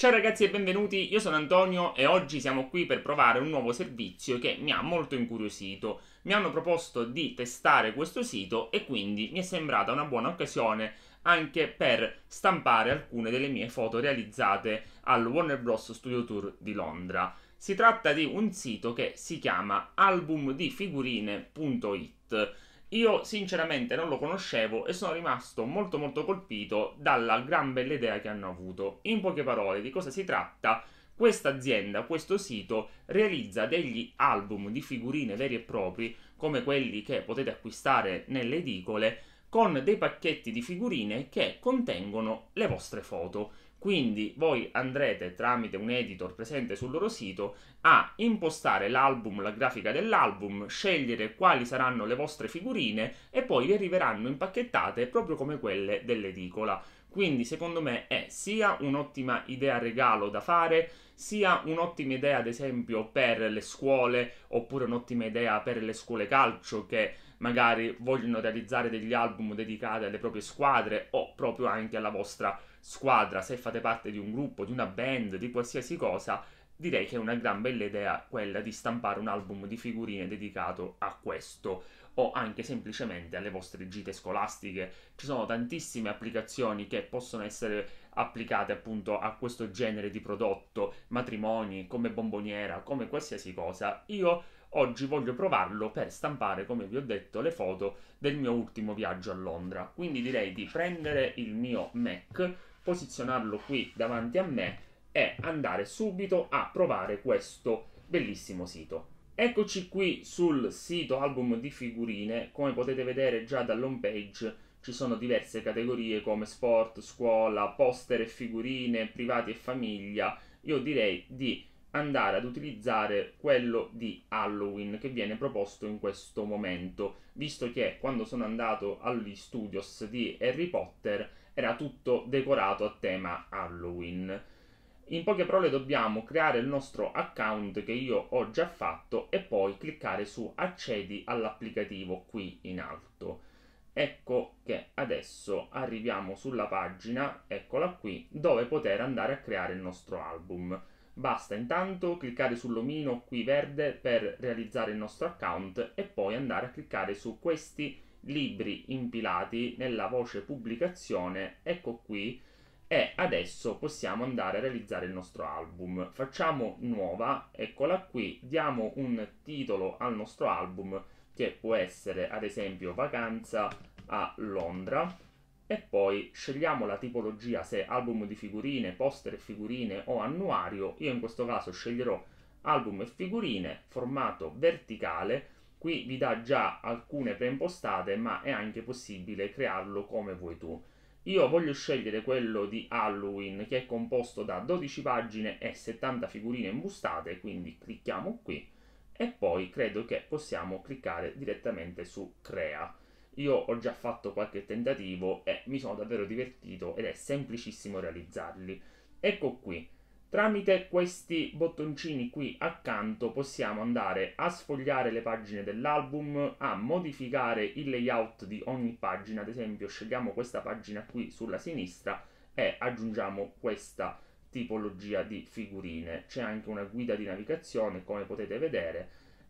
Ciao ragazzi e benvenuti, io sono Antonio e oggi siamo qui per provare un nuovo servizio che mi ha molto incuriosito. Mi hanno proposto di testare questo sito e quindi mi è sembrata una buona occasione anche per stampare alcune delle mie foto realizzate al Warner Bros. Studio Tour di Londra. Si tratta di un sito che si chiama albumdifigurine.it io sinceramente non lo conoscevo e sono rimasto molto molto colpito dalla gran bella idea che hanno avuto. In poche parole, di cosa si tratta? Questa azienda, questo sito, realizza degli album di figurine veri e propri, come quelli che potete acquistare nelle edicole, con dei pacchetti di figurine che contengono le vostre foto. Quindi voi andrete tramite un editor presente sul loro sito a impostare l'album, la grafica dell'album, scegliere quali saranno le vostre figurine e poi vi arriveranno impacchettate proprio come quelle dell'edicola. Quindi secondo me è sia un'ottima idea regalo da fare, sia un'ottima idea ad esempio per le scuole, oppure un'ottima idea per le scuole calcio che magari vogliono realizzare degli album dedicati alle proprie squadre o proprio anche alla vostra scuola squadra, se fate parte di un gruppo, di una band, di qualsiasi cosa, direi che è una gran bella idea quella di stampare un album di figurine dedicato a questo o anche semplicemente alle vostre gite scolastiche. Ci sono tantissime applicazioni che possono essere applicate appunto a questo genere di prodotto, matrimoni, come bomboniera, come qualsiasi cosa. Io oggi voglio provarlo per stampare, come vi ho detto, le foto del mio ultimo viaggio a Londra. Quindi direi di prendere il mio Mac posizionarlo qui davanti a me e andare subito a provare questo bellissimo sito. Eccoci qui sul sito album di figurine, come potete vedere già dall'home page ci sono diverse categorie come sport, scuola, poster e figurine, privati e famiglia. Io direi di andare ad utilizzare quello di Halloween che viene proposto in questo momento, visto che quando sono andato agli studios di Harry Potter era tutto decorato a tema Halloween. In poche parole dobbiamo creare il nostro account che io ho già fatto e poi cliccare su accedi all'applicativo qui in alto. Ecco che adesso arriviamo sulla pagina, eccola qui, dove poter andare a creare il nostro album. Basta intanto cliccare sull'omino qui verde per realizzare il nostro account e poi andare a cliccare su questi libri impilati nella voce pubblicazione, ecco qui, e adesso possiamo andare a realizzare il nostro album. Facciamo nuova, eccola qui, diamo un titolo al nostro album che può essere ad esempio vacanza a Londra e poi scegliamo la tipologia se album di figurine, poster e figurine o annuario, io in questo caso sceglierò album e figurine, formato verticale Qui vi dà già alcune preimpostate, ma è anche possibile crearlo come vuoi tu. Io voglio scegliere quello di Halloween, che è composto da 12 pagine e 70 figurine imbustate, quindi clicchiamo qui e poi credo che possiamo cliccare direttamente su Crea. Io ho già fatto qualche tentativo e mi sono davvero divertito ed è semplicissimo realizzarli. Ecco qui, Tramite questi bottoncini qui accanto possiamo andare a sfogliare le pagine dell'album, a modificare il layout di ogni pagina, ad esempio scegliamo questa pagina qui sulla sinistra e aggiungiamo questa tipologia di figurine. C'è anche una guida di navigazione come potete vedere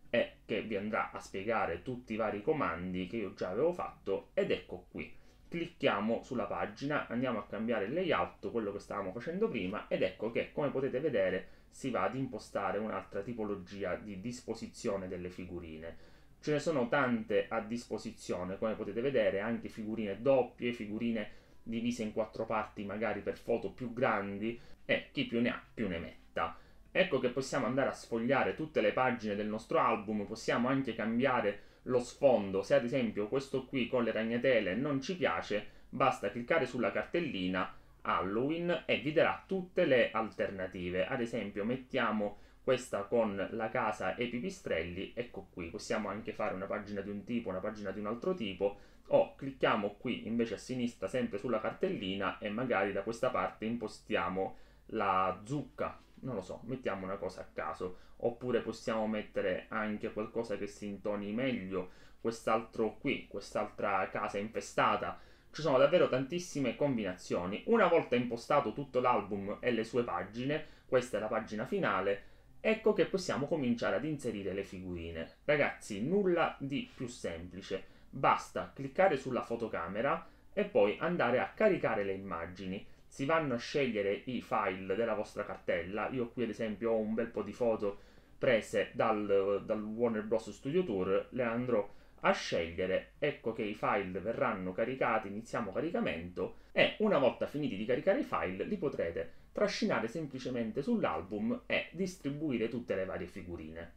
e che vi andrà a spiegare tutti i vari comandi che io già avevo fatto ed ecco qui clicchiamo sulla pagina, andiamo a cambiare il layout, quello che stavamo facendo prima, ed ecco che, come potete vedere, si va ad impostare un'altra tipologia di disposizione delle figurine. Ce ne sono tante a disposizione, come potete vedere, anche figurine doppie, figurine divise in quattro parti, magari per foto più grandi, e chi più ne ha più ne metta. Ecco che possiamo andare a sfogliare tutte le pagine del nostro album, possiamo anche cambiare lo sfondo. Se ad esempio questo qui con le ragnatele non ci piace, basta cliccare sulla cartellina Halloween e vi darà tutte le alternative. Ad esempio mettiamo questa con la casa e i pipistrelli, ecco qui, possiamo anche fare una pagina di un tipo, una pagina di un altro tipo, o clicchiamo qui invece a sinistra sempre sulla cartellina e magari da questa parte impostiamo la zucca non lo so, mettiamo una cosa a caso, oppure possiamo mettere anche qualcosa che si intoni meglio, quest'altro qui, quest'altra casa infestata. Ci sono davvero tantissime combinazioni. Una volta impostato tutto l'album e le sue pagine, questa è la pagina finale, ecco che possiamo cominciare ad inserire le figurine. Ragazzi, nulla di più semplice. Basta cliccare sulla fotocamera e poi andare a caricare le immagini si vanno a scegliere i file della vostra cartella. Io qui ad esempio ho un bel po' di foto prese dal, dal Warner Bros. Studio Tour, le andrò a scegliere, ecco che i file verranno caricati, iniziamo caricamento e una volta finiti di caricare i file li potrete trascinare semplicemente sull'album e distribuire tutte le varie figurine.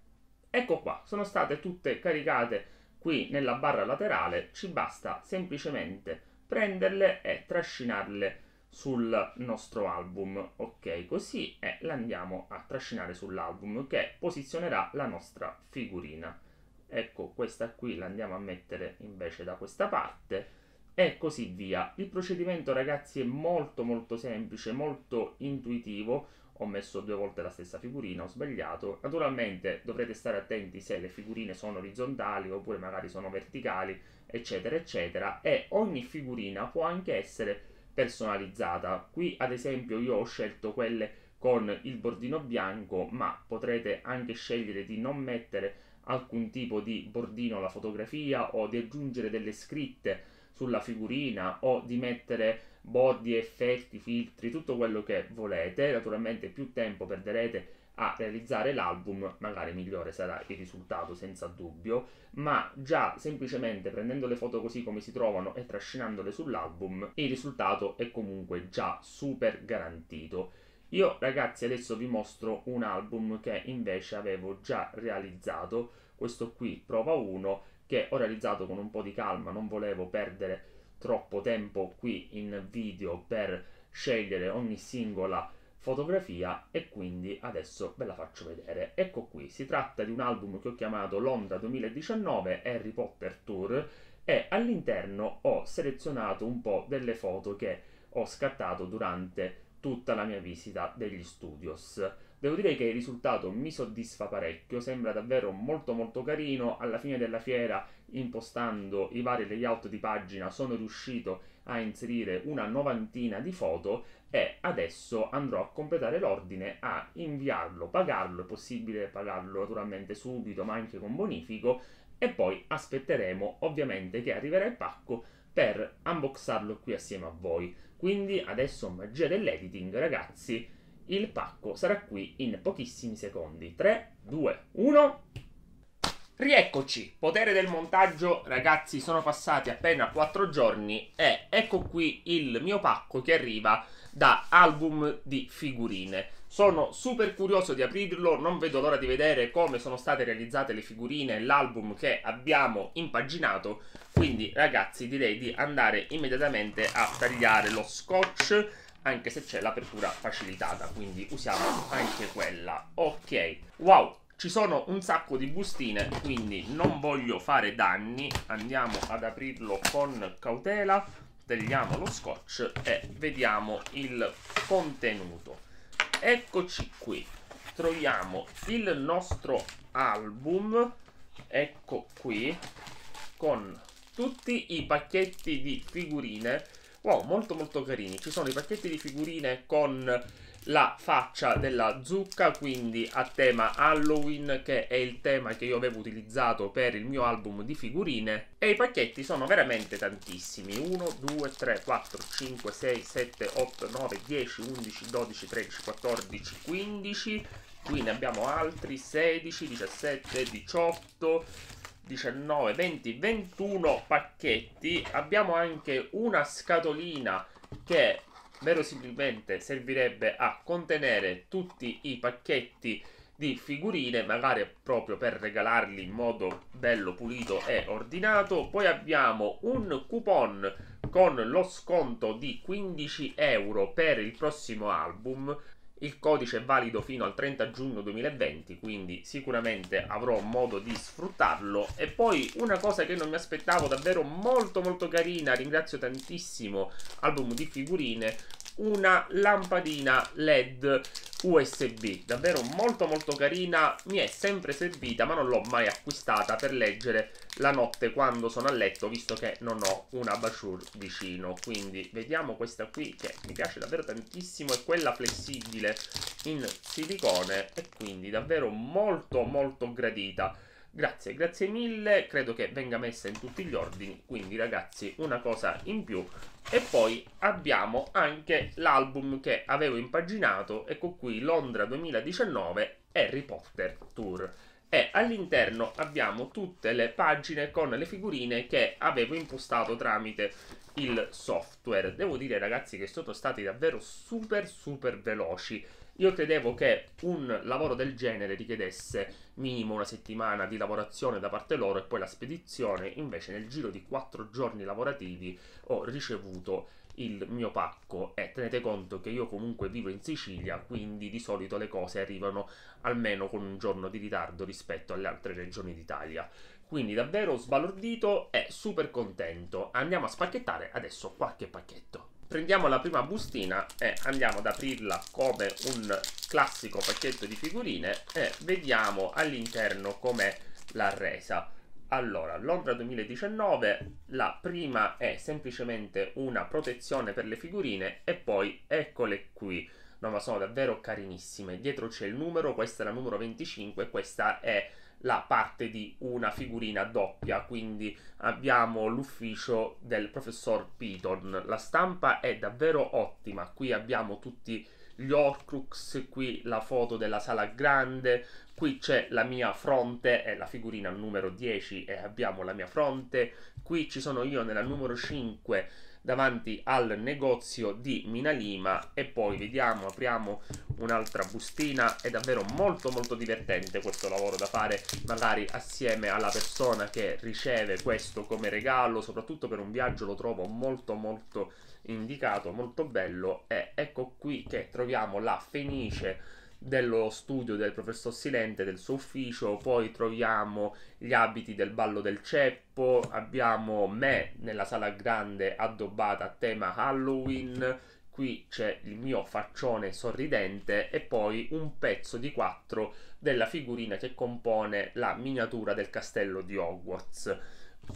Ecco qua, sono state tutte caricate qui nella barra laterale, ci basta semplicemente prenderle e trascinarle sul nostro album, ok? Così e la andiamo a trascinare sull'album che posizionerà la nostra figurina. Ecco, questa qui l'andiamo a mettere invece da questa parte e così via. Il procedimento ragazzi è molto molto semplice, molto intuitivo. Ho messo due volte la stessa figurina, ho sbagliato. Naturalmente dovrete stare attenti se le figurine sono orizzontali oppure magari sono verticali, eccetera, eccetera. E ogni figurina può anche essere personalizzata. Qui ad esempio io ho scelto quelle con il bordino bianco, ma potrete anche scegliere di non mettere alcun tipo di bordino alla fotografia o di aggiungere delle scritte sulla figurina o di mettere bordi, effetti, filtri, tutto quello che volete. Naturalmente più tempo perderete a realizzare l'album, magari migliore sarà il risultato senza dubbio, ma già semplicemente prendendo le foto così come si trovano e trascinandole sull'album, il risultato è comunque già super garantito. Io ragazzi adesso vi mostro un album che invece avevo già realizzato, questo qui Prova 1, che ho realizzato con un po' di calma, non volevo perdere troppo tempo qui in video per scegliere ogni singola fotografia e quindi adesso ve la faccio vedere. Ecco qui, si tratta di un album che ho chiamato Londra 2019 Harry Potter Tour e all'interno ho selezionato un po' delle foto che ho scattato durante tutta la mia visita degli studios. Devo dire che il risultato mi soddisfa parecchio, sembra davvero molto molto carino, alla fine della fiera impostando i vari layout di pagina sono riuscito a inserire una novantina di foto e adesso andrò a completare l'ordine a inviarlo, pagarlo, è possibile pagarlo naturalmente subito ma anche con bonifico e poi aspetteremo ovviamente che arriverà il pacco per unboxarlo qui assieme a voi. Quindi adesso magia dell'editing ragazzi, il pacco sarà qui in pochissimi secondi. 3, 2, 1... Rieccoci, potere del montaggio, ragazzi, sono passati appena 4 giorni e ecco qui il mio pacco che arriva da album di figurine. Sono super curioso di aprirlo, non vedo l'ora di vedere come sono state realizzate le figurine e l'album che abbiamo impaginato. Quindi ragazzi direi di andare immediatamente a tagliare lo scotch, anche se c'è l'apertura facilitata, quindi usiamo anche quella. Ok, wow, ci sono un sacco di bustine, quindi non voglio fare danni. Andiamo ad aprirlo con cautela togliamo lo scotch e vediamo il contenuto eccoci qui troviamo il nostro album ecco qui con tutti i pacchetti di figurine wow molto molto carini ci sono i pacchetti di figurine con la faccia della zucca, quindi a tema Halloween, che è il tema che io avevo utilizzato per il mio album di figurine. E i pacchetti sono veramente tantissimi. 1, 2, 3, 4, 5, 6, 7, 8, 9, 10, 11, 12, 13, 14, 15. Qui ne abbiamo altri 16, 17, 18, 19, 20, 21 pacchetti. Abbiamo anche una scatolina che verosimilmente servirebbe a contenere tutti i pacchetti di figurine, magari proprio per regalarli in modo bello, pulito e ordinato. Poi abbiamo un coupon con lo sconto di 15 euro per il prossimo album il codice è valido fino al 30 giugno 2020, quindi sicuramente avrò modo di sfruttarlo. E poi una cosa che non mi aspettavo, davvero molto molto carina, ringrazio tantissimo Album di Figurine una lampadina LED USB, davvero molto molto carina, mi è sempre servita ma non l'ho mai acquistata per leggere la notte quando sono a letto visto che non ho una basciur vicino, quindi vediamo questa qui che mi piace davvero tantissimo, è quella flessibile in silicone e quindi davvero molto molto gradita. Grazie, grazie mille, credo che venga messa in tutti gli ordini, quindi ragazzi una cosa in più. E poi abbiamo anche l'album che avevo impaginato, ecco qui Londra 2019 Harry Potter Tour. E all'interno abbiamo tutte le pagine con le figurine che avevo impostato tramite il software. Devo dire ragazzi che sono stati davvero super super veloci io credevo che un lavoro del genere richiedesse minimo una settimana di lavorazione da parte loro e poi la spedizione, invece nel giro di quattro giorni lavorativi ho ricevuto il mio pacco e tenete conto che io comunque vivo in Sicilia, quindi di solito le cose arrivano almeno con un giorno di ritardo rispetto alle altre regioni d'Italia. Quindi davvero sbalordito e super contento. Andiamo a spacchettare adesso qualche pacchetto prendiamo la prima bustina e andiamo ad aprirla come un classico pacchetto di figurine e vediamo all'interno com'è la resa. Allora, Londra 2019, la prima è semplicemente una protezione per le figurine e poi eccole qui. No, ma sono davvero carinissime. Dietro c'è il numero, questa è la numero 25, questa è la parte di una figurina doppia, quindi abbiamo l'ufficio del professor Piton. La stampa è davvero ottima, qui abbiamo tutti gli Orcrux, qui la foto della sala grande, qui c'è la mia fronte, è la figurina numero 10 e abbiamo la mia fronte, qui ci sono io nella numero 5 davanti al negozio di Minalima e poi vediamo, apriamo un'altra bustina, è davvero molto molto divertente questo lavoro da fare magari assieme alla persona che riceve questo come regalo, soprattutto per un viaggio lo trovo molto molto divertente indicato molto bello e ecco qui che troviamo la fenice dello studio del professor Silente, del suo ufficio, poi troviamo gli abiti del ballo del ceppo, abbiamo me nella sala grande addobbata a tema Halloween, qui c'è il mio faccione sorridente e poi un pezzo di quattro della figurina che compone la miniatura del castello di Hogwarts.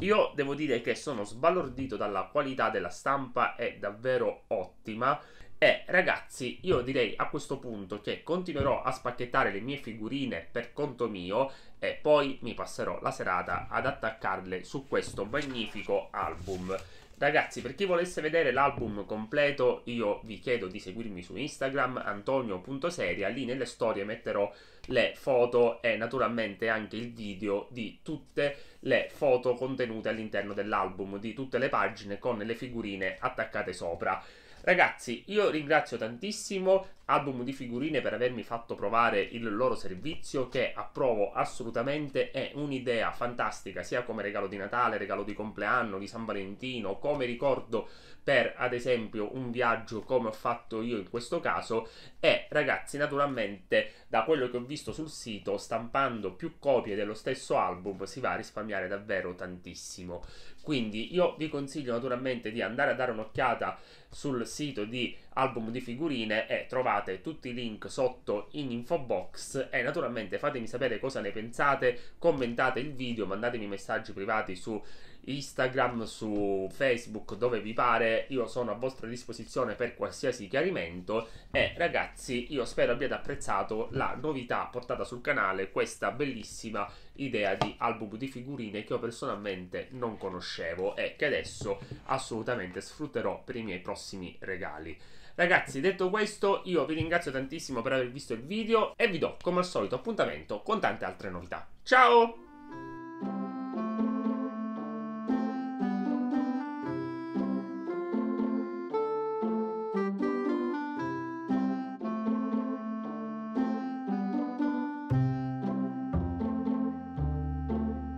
Io devo dire che sono sbalordito dalla qualità della stampa, è davvero ottima. E ragazzi, io direi a questo punto che continuerò a spacchettare le mie figurine per conto mio e poi mi passerò la serata ad attaccarle su questo magnifico album. Ragazzi, per chi volesse vedere l'album completo, io vi chiedo di seguirmi su Instagram, antonio.seria, lì nelle storie metterò le foto e naturalmente anche il video di tutte le foto contenute all'interno dell'album, di tutte le pagine con le figurine attaccate sopra. Ragazzi, io ringrazio tantissimo album di figurine per avermi fatto provare il loro servizio che approvo assolutamente, è un'idea fantastica sia come regalo di Natale, regalo di compleanno, di San Valentino, come ricordo per ad esempio un viaggio come ho fatto io in questo caso e ragazzi naturalmente da quello che ho visto sul sito stampando più copie dello stesso album si va a risparmiare davvero tantissimo. Quindi io vi consiglio naturalmente di andare a dare un'occhiata sul sito di album di figurine e trovare trovate tutti i link sotto in info box e naturalmente fatemi sapere cosa ne pensate, commentate il video, mandatemi messaggi privati su Instagram, su Facebook, dove vi pare, io sono a vostra disposizione per qualsiasi chiarimento e ragazzi io spero abbiate apprezzato la novità portata sul canale, questa bellissima idea di album di figurine che io personalmente non conoscevo e che adesso assolutamente sfrutterò per i miei prossimi regali. Ragazzi, detto questo, io vi ringrazio tantissimo per aver visto il video e vi do, come al solito, appuntamento con tante altre novità. Ciao!